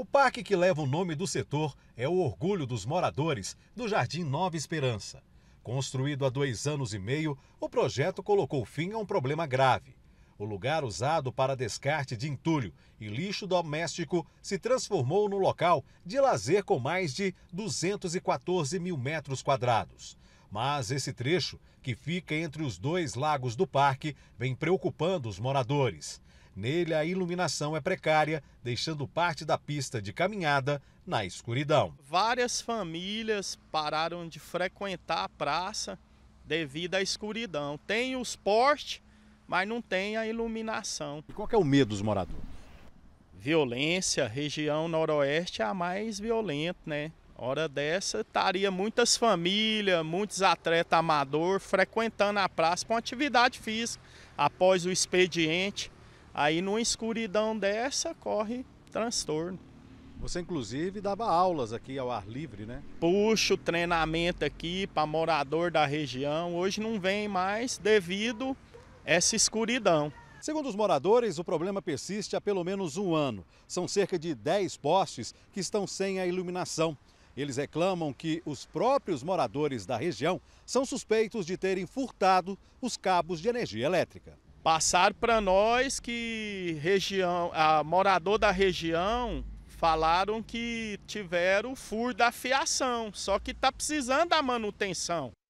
O parque que leva o nome do setor é o orgulho dos moradores do Jardim Nova Esperança. Construído há dois anos e meio, o projeto colocou fim a um problema grave. O lugar usado para descarte de entulho e lixo doméstico se transformou no local de lazer com mais de 214 mil metros quadrados. Mas esse trecho, que fica entre os dois lagos do parque, vem preocupando os moradores. Nele, a iluminação é precária, deixando parte da pista de caminhada na escuridão. Várias famílias pararam de frequentar a praça devido à escuridão. Tem os postes, mas não tem a iluminação. E qual é o medo dos moradores? Violência, região noroeste é a mais violenta, né? Hora dessa, estaria muitas famílias, muitos atletas amadores frequentando a praça com atividade física após o expediente. Aí numa escuridão dessa corre transtorno. Você inclusive dava aulas aqui ao ar livre, né? Puxo treinamento aqui para morador da região. Hoje não vem mais devido a essa escuridão. Segundo os moradores, o problema persiste há pelo menos um ano. São cerca de 10 postes que estão sem a iluminação. Eles reclamam que os próprios moradores da região são suspeitos de terem furtado os cabos de energia elétrica. Passar para nós que região, a morador da região falaram que tiveram o furo da fiação, só que tá precisando da manutenção.